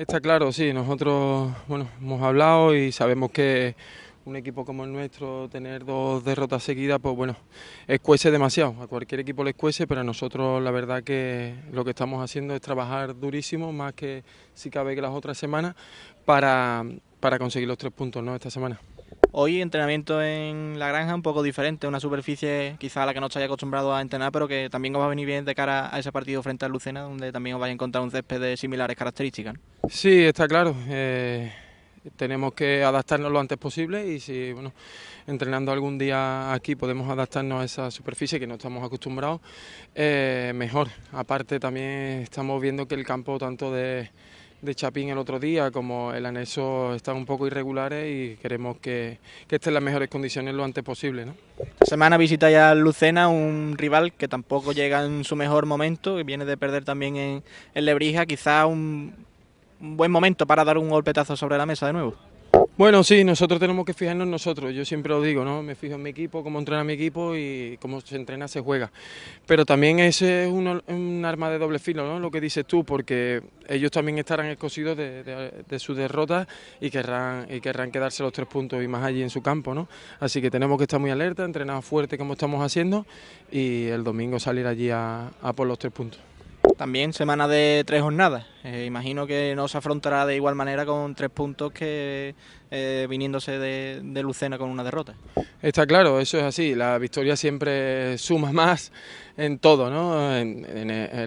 Está claro, sí, nosotros bueno, hemos hablado y sabemos que un equipo como el nuestro tener dos derrotas seguidas, pues bueno, escuece demasiado. A cualquier equipo le escuece, pero a nosotros la verdad que lo que estamos haciendo es trabajar durísimo, más que si cabe que las otras semanas, para, para conseguir los tres puntos ¿no? esta semana. Hoy entrenamiento en la granja un poco diferente, una superficie quizá a la que no estáis acostumbrado a entrenar, pero que también os va a venir bien de cara a ese partido frente al Lucena, donde también os vais a encontrar un césped de similares características. Sí, está claro. Eh, tenemos que adaptarnos lo antes posible y si bueno, entrenando algún día aquí podemos adaptarnos a esa superficie que no estamos acostumbrados, eh, mejor. Aparte también estamos viendo que el campo tanto de de Chapín el otro día, como el anexo está un poco irregulares eh, y queremos que, que las mejores condiciones lo antes posible. ¿no? Esta semana visita ya Lucena, un rival que tampoco llega en su mejor momento, que viene de perder también en, Lebrija, quizá un buen momento para dar un golpetazo sobre la mesa de nuevo. Bueno, sí, nosotros tenemos que fijarnos nosotros. Yo siempre lo digo, ¿no? Me fijo en mi equipo, cómo entrena mi equipo y cómo se entrena, se juega. Pero también ese es un, arma de doble filo, ¿no? Lo que dices tú, porque ellos también estarán escocidos de, su derrota y querrán, y querrán quedarse los tres puntos y más allí en su campo, ¿no? Así que tenemos que estar muy alerta, entrenar fuerte como estamos haciendo y el domingo salir allí a por los tres puntos también semana de tres jornadas. Eh, imagino que no se afrontará de igual manera con tres puntos que eh, viniéndose de, Lucena con una derrota. Está claro, eso es así. La victoria siempre suma más en todo, ¿no? En,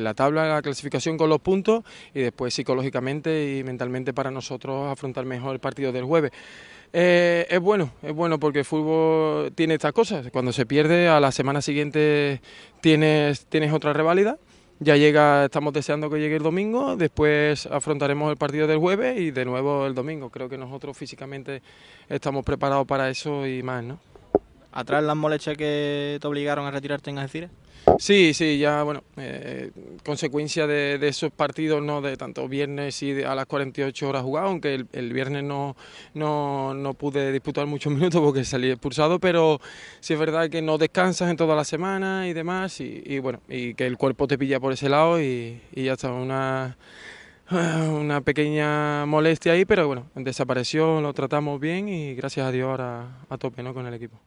la tabla, la clasificación con los puntos y después psicológicamente y mentalmente para nosotros afrontar mejor el partido del jueves. Eh, es bueno, es bueno porque el fútbol tiene estas cosas. Cuando se pierde, a la semana siguiente tienes, tienes otra reválida. Ya llega, estamos deseando que llegue el domingo, después afrontaremos el partido del jueves y de nuevo el domingo. Creo que nosotros físicamente estamos preparados para eso y más, ¿no? ¿Atrás las molestias que te obligaron a retirarte en Algeciras? Sí, sí, ya, bueno, eh, consecuencia de, esos partidos, ¿no? De tanto viernes y a las 48 horas jugado, aunque el, viernes no, pude disputar muchos minutos porque salí expulsado, pero sí es verdad que no descansas en toda la semana y demás, y, bueno, y que el cuerpo te pilla por ese lado y, ya está, una una pequeña molestia ahí, pero bueno, desapareció, lo tratamos bien y gracias a Dios ahora a tope ¿no? con el equipo.